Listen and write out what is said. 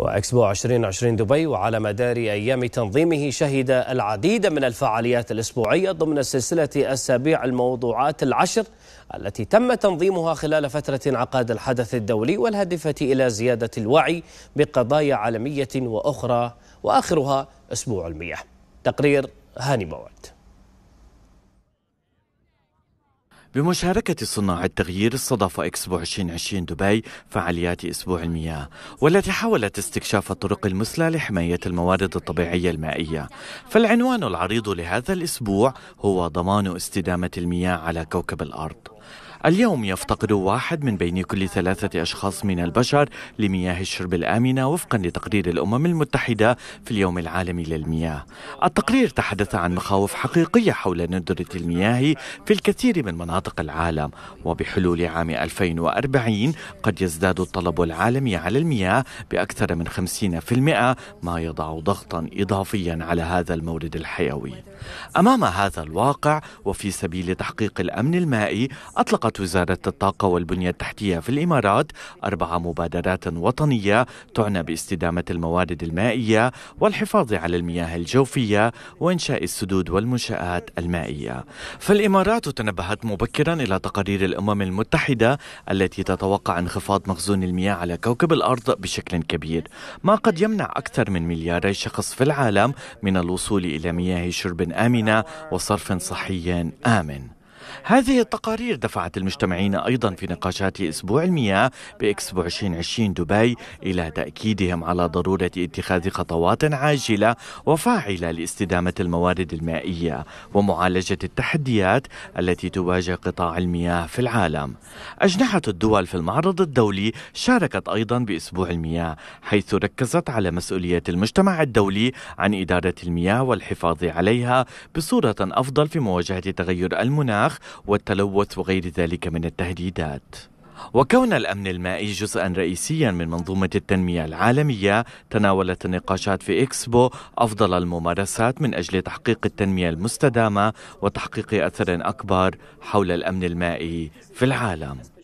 وإكسبو 2020 دبي وعلى مدار أيام تنظيمه شهد العديد من الفعاليات الأسبوعية ضمن سلسلة أسابيع الموضوعات العشر التي تم تنظيمها خلال فترة انعقاد الحدث الدولي والهادفة إلى زيادة الوعي بقضايا عالمية وأخرى وآخرها أسبوع المياه تقرير هاني موعد بمشاركة صناع التغيير استضاف إكسبو 2020 دبي فعاليات أسبوع المياه والتي حاولت استكشاف الطرق المثلى لحماية الموارد الطبيعية المائية فالعنوان العريض لهذا الأسبوع هو ضمان استدامة المياه على كوكب الأرض اليوم يفتقد واحد من بين كل ثلاثة أشخاص من البشر لمياه الشرب الآمنة وفقا لتقرير الأمم المتحدة في اليوم العالمي للمياه التقرير تحدث عن مخاوف حقيقية حول ندرة المياه في الكثير من مناطق العالم وبحلول عام 2040 قد يزداد الطلب العالمي على المياه بأكثر من 50% ما يضع ضغطا إضافيا على هذا المورد الحيوي أمام هذا الواقع وفي سبيل تحقيق الأمن المائي أطلق أطلقت وزارة الطاقة والبنية التحتية في الإمارات أربع مبادرات وطنية تعنى باستدامة الموارد المائية والحفاظ على المياه الجوفية وإنشاء السدود والمنشآت المائية فالإمارات تنبهت مبكرا إلى تقارير الأمم المتحدة التي تتوقع انخفاض مخزون المياه على كوكب الأرض بشكل كبير ما قد يمنع أكثر من ملياري شخص في العالم من الوصول إلى مياه شرب آمنة وصرف صحي آمن هذه التقارير دفعت المجتمعين أيضا في نقاشات أسبوع المياه بإكسبو 2020 دبي إلى تأكيدهم على ضرورة اتخاذ خطوات عاجلة وفاعلة لاستدامة الموارد المائية ومعالجة التحديات التي تواجه قطاع المياه في العالم أجنحة الدول في المعرض الدولي شاركت أيضا بأسبوع المياه حيث ركزت على مسؤولية المجتمع الدولي عن إدارة المياه والحفاظ عليها بصورة أفضل في مواجهة تغير المناخ والتلوث وغير ذلك من التهديدات وكون الأمن المائي جزءا رئيسيا من منظومة التنمية العالمية تناولت النقاشات في إكسبو أفضل الممارسات من أجل تحقيق التنمية المستدامة وتحقيق أثر أكبر حول الأمن المائي في العالم